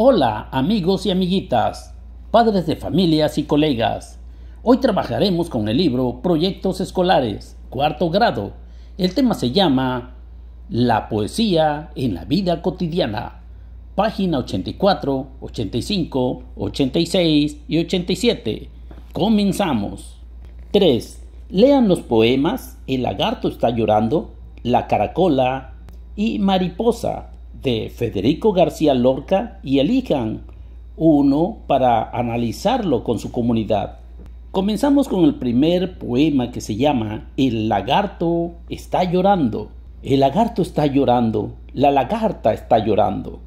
Hola amigos y amiguitas, padres de familias y colegas. Hoy trabajaremos con el libro Proyectos Escolares, cuarto grado. El tema se llama La poesía en la vida cotidiana. Página 84, 85, 86 y 87. Comenzamos. 3. Lean los poemas El lagarto está llorando, La caracola y Mariposa de Federico García Lorca y elijan uno para analizarlo con su comunidad. Comenzamos con el primer poema que se llama El lagarto está llorando. El lagarto está llorando, la lagarta está llorando.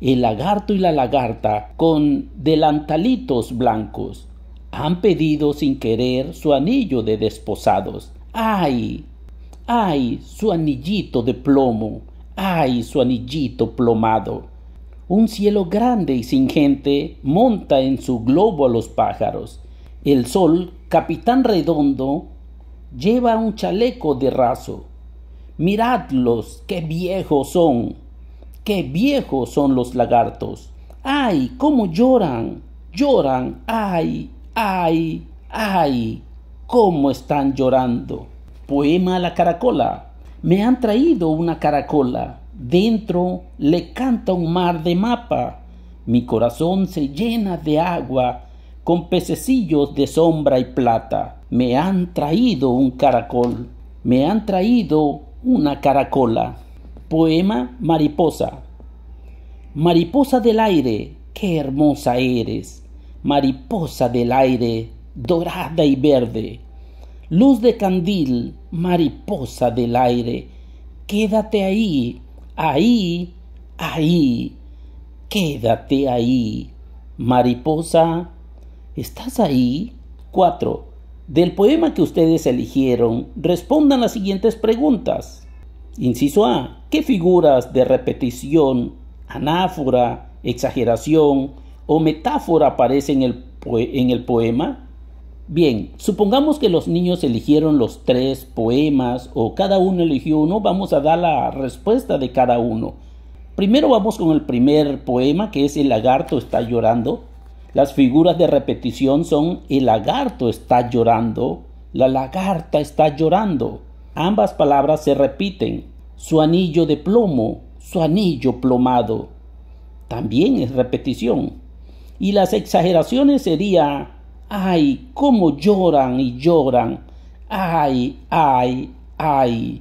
El lagarto y la lagarta con delantalitos blancos han pedido sin querer su anillo de desposados. ¡Ay! ¡Ay! Su anillito de plomo ay su anillito plomado. Un cielo grande y sin gente monta en su globo a los pájaros. El sol, capitán redondo, lleva un chaleco de raso. Miradlos, qué viejos son. Qué viejos son los lagartos. Ay, cómo lloran. Lloran. Ay, ay, ay. Cómo están llorando. Poema a la caracola me han traído una caracola, dentro le canta un mar de mapa, mi corazón se llena de agua, con pececillos de sombra y plata. Me han traído un caracol, me han traído una caracola. Poema Mariposa. Mariposa del aire, qué hermosa eres, mariposa del aire, dorada y verde. Luz de candil, mariposa del aire, quédate ahí, ahí, ahí, quédate ahí. Mariposa, ¿estás ahí? 4. Del poema que ustedes eligieron, respondan las siguientes preguntas. Inciso A. ¿Qué figuras de repetición, anáfora, exageración o metáfora aparecen en el, en el poema? Bien, supongamos que los niños eligieron los tres poemas o cada uno eligió uno, vamos a dar la respuesta de cada uno. Primero vamos con el primer poema que es El lagarto está llorando. Las figuras de repetición son El lagarto está llorando, la lagarta está llorando. Ambas palabras se repiten. Su anillo de plomo, su anillo plomado. También es repetición. Y las exageraciones serían ay, cómo lloran y lloran, ay, ay, ay,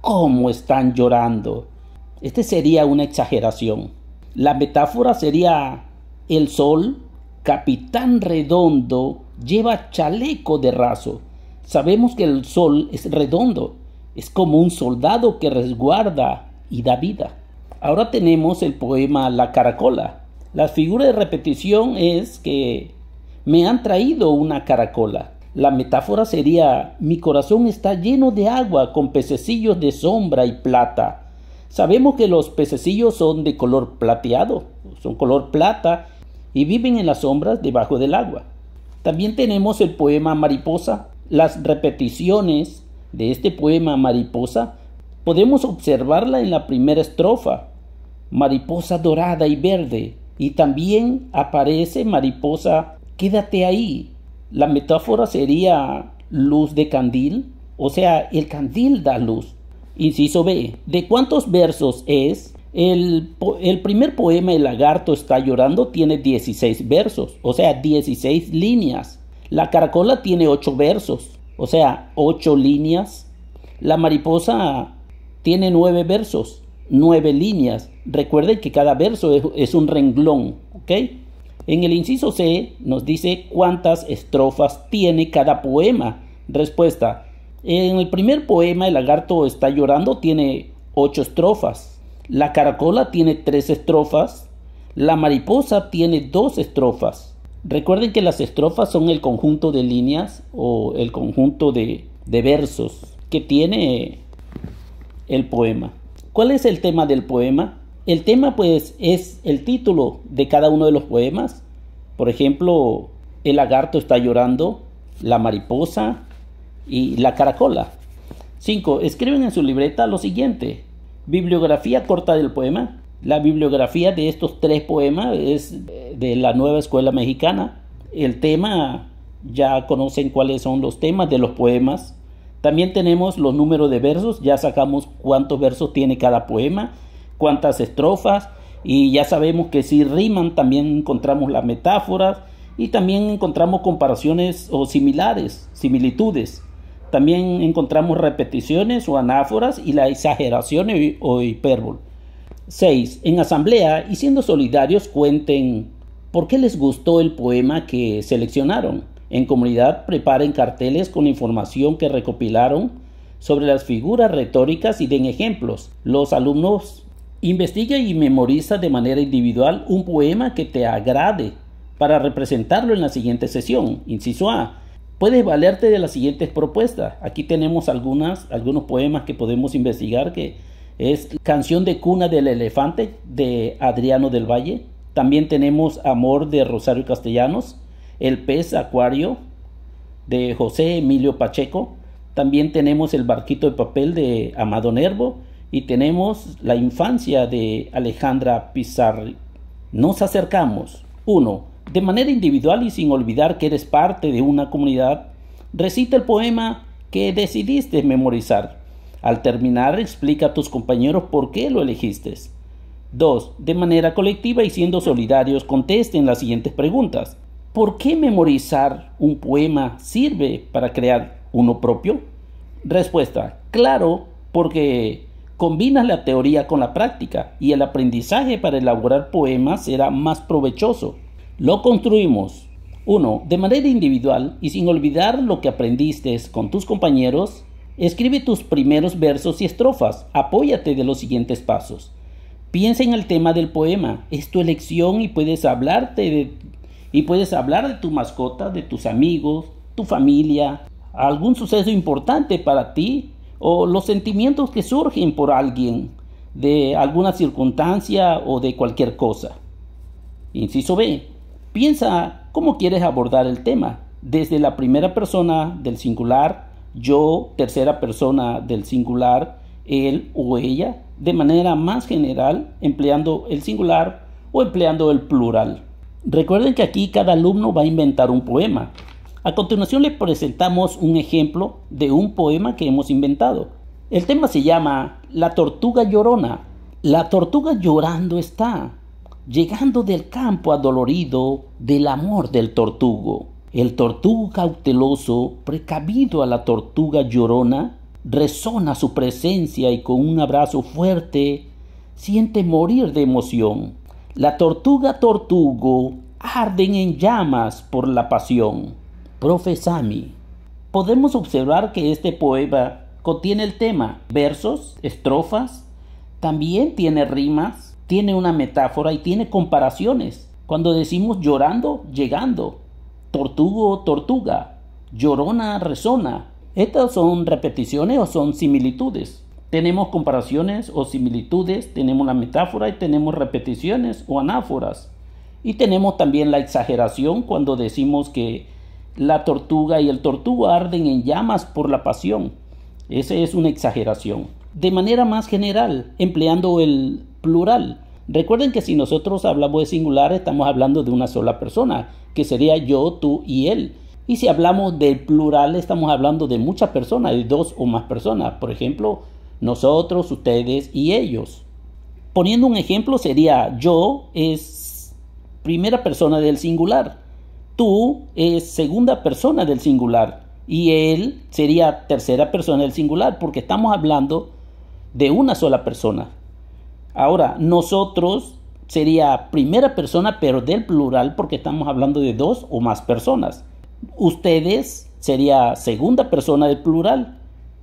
cómo están llorando. Este sería una exageración. La metáfora sería el sol, capitán redondo, lleva chaleco de raso. Sabemos que el sol es redondo, es como un soldado que resguarda y da vida. Ahora tenemos el poema La Caracola. La figura de repetición es que me han traído una caracola. La metáfora sería, mi corazón está lleno de agua con pececillos de sombra y plata. Sabemos que los pececillos son de color plateado, son color plata y viven en las sombras debajo del agua. También tenemos el poema Mariposa. Las repeticiones de este poema Mariposa podemos observarla en la primera estrofa, mariposa dorada y verde, y también aparece mariposa quédate ahí. La metáfora sería luz de candil, o sea, el candil da luz. Inciso B, ¿de cuántos versos es? El, primer poema El lagarto está llorando tiene 16 versos, o sea, 16 líneas. La caracola tiene 8 versos, o sea, 8 líneas. La mariposa tiene 9 versos, 9 líneas. Recuerden que cada verso es, es un renglón, ¿ok? En el inciso C nos dice cuántas estrofas tiene cada poema. Respuesta. En el primer poema El lagarto está llorando tiene ocho estrofas. La caracola tiene tres estrofas. La mariposa tiene dos estrofas. Recuerden que las estrofas son el conjunto de líneas o el conjunto de, de versos que tiene el poema. ¿Cuál es el tema del poema? El tema pues es el título de cada uno de los poemas. Por ejemplo, el lagarto está llorando, la mariposa y la caracola. 5. Escriben en su libreta lo siguiente. Bibliografía corta del poema. La bibliografía de estos tres poemas es eh, de la nueva escuela mexicana. El tema, ya conocen cuáles son los temas de los poemas. También tenemos los números de versos, ya sacamos cuántos versos tiene cada poema cuántas estrofas y ya sabemos que si riman también encontramos las metáforas y también encontramos comparaciones o similares, similitudes. También encontramos repeticiones o anáforas y la exageración o hipérbole. 6. En asamblea y siendo solidarios cuenten por qué les gustó el poema que seleccionaron. En comunidad preparen carteles con información que recopilaron sobre las figuras retóricas y den ejemplos. Los alumnos Investiga y memoriza de manera individual un poema que te agrade para representarlo en la siguiente sesión. Inciso A. Puedes valerte de las siguientes propuestas. Aquí tenemos algunas, algunos poemas que podemos investigar que es Canción de cuna del elefante de Adriano del Valle. También tenemos Amor de Rosario Castellanos, El pez acuario de José Emilio Pacheco. También tenemos El barquito de papel de Amado Nervo y tenemos la infancia de Alejandra Pizarro. Nos acercamos. 1. De manera individual y sin olvidar que eres parte de una comunidad, recita el poema que decidiste memorizar. Al terminar, explica a tus compañeros por qué lo elegiste. 2. De manera colectiva y siendo solidarios, contesten las siguientes preguntas. ¿Por qué memorizar un poema sirve para crear uno propio? Respuesta. Claro, porque Combinas la teoría con la práctica y el aprendizaje para elaborar poemas será más provechoso. Lo construimos uno De manera individual y sin olvidar lo que aprendiste con tus compañeros, escribe tus primeros versos y estrofas. Apóyate de los siguientes pasos. Piensa en el tema del poema. Es tu elección y puedes hablarte y puedes hablar de tu mascota, de tus amigos, tu familia, algún suceso importante para ti o los sentimientos que surgen por alguien, de alguna circunstancia o de cualquier cosa. Inciso B. Piensa cómo quieres abordar el tema, desde la primera persona del singular, yo, tercera persona del singular, él o ella, de manera más general, empleando el singular o empleando el plural. Recuerden que aquí cada alumno va a inventar un poema a continuación les presentamos un ejemplo de un poema que hemos inventado. El tema se llama La tortuga llorona. La tortuga llorando está, llegando del campo adolorido del amor del tortugo. El tortugo cauteloso, precavido a la tortuga llorona, resona su presencia y con un abrazo fuerte siente morir de emoción. La tortuga tortugo arden en llamas por la pasión. Profesami. Podemos observar que este poema contiene el tema, versos, estrofas, también tiene rimas, tiene una metáfora y tiene comparaciones. Cuando decimos llorando, llegando, tortugo, tortuga, llorona, resona, Estas son repeticiones o son similitudes. Tenemos comparaciones o similitudes, tenemos la metáfora y tenemos repeticiones o anáforas. Y tenemos también la exageración cuando decimos que la tortuga y el tortugo arden en llamas por la pasión. Esa es una exageración. De manera más general, empleando el plural. Recuerden que si nosotros hablamos de singular, estamos hablando de una sola persona, que sería yo, tú y él. Y si hablamos del plural, estamos hablando de muchas personas, de dos o más personas. Por ejemplo, nosotros, ustedes y ellos. Poniendo un ejemplo, sería yo es primera persona del singular tú es segunda persona del singular y él sería tercera persona del singular porque estamos hablando de una sola persona. Ahora, nosotros sería primera persona pero del plural porque estamos hablando de dos o más personas. Ustedes sería segunda persona del plural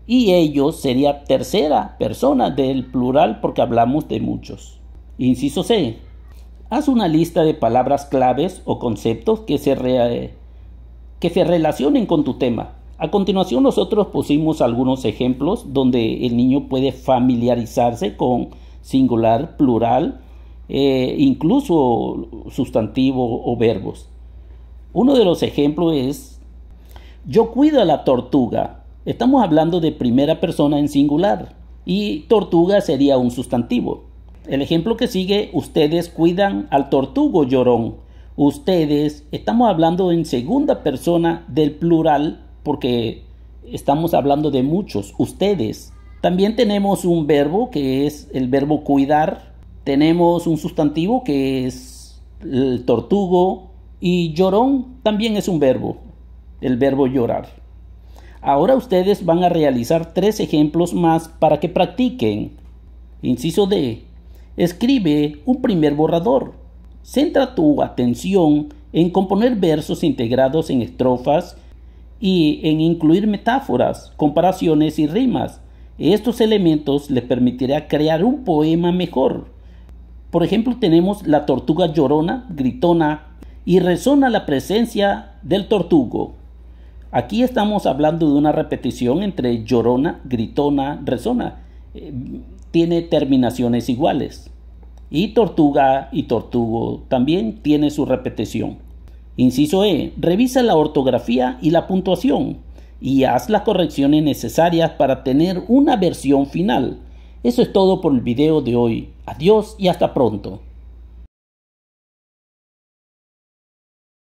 y ellos sería tercera persona del plural porque hablamos de muchos. Inciso C. Haz una lista de palabras claves o conceptos que se, que se relacionen con tu tema. A continuación nosotros pusimos algunos ejemplos donde el niño puede familiarizarse con singular, plural, eh, incluso sustantivo o verbos. Uno de los ejemplos es yo cuido a la tortuga. Estamos hablando de primera persona en singular y tortuga sería un sustantivo. El ejemplo que sigue, ustedes cuidan al tortugo llorón. Ustedes, estamos hablando en segunda persona del plural porque estamos hablando de muchos, ustedes. También tenemos un verbo que es el verbo cuidar. Tenemos un sustantivo que es el tortugo y llorón también es un verbo, el verbo llorar. Ahora ustedes van a realizar tres ejemplos más para que practiquen. Inciso D. Escribe un primer borrador. Centra tu atención en componer versos integrados en estrofas y en incluir metáforas, comparaciones y rimas. Estos elementos le permitirán crear un poema mejor. Por ejemplo, tenemos la tortuga llorona, gritona, y resona la presencia del tortugo. Aquí estamos hablando de una repetición entre llorona, gritona, resona. Eh, tiene terminaciones iguales. Y tortuga y tortugo también tiene su repetición. Inciso E. Revisa la ortografía y la puntuación y haz las correcciones necesarias para tener una versión final. Eso es todo por el video de hoy. Adiós y hasta pronto.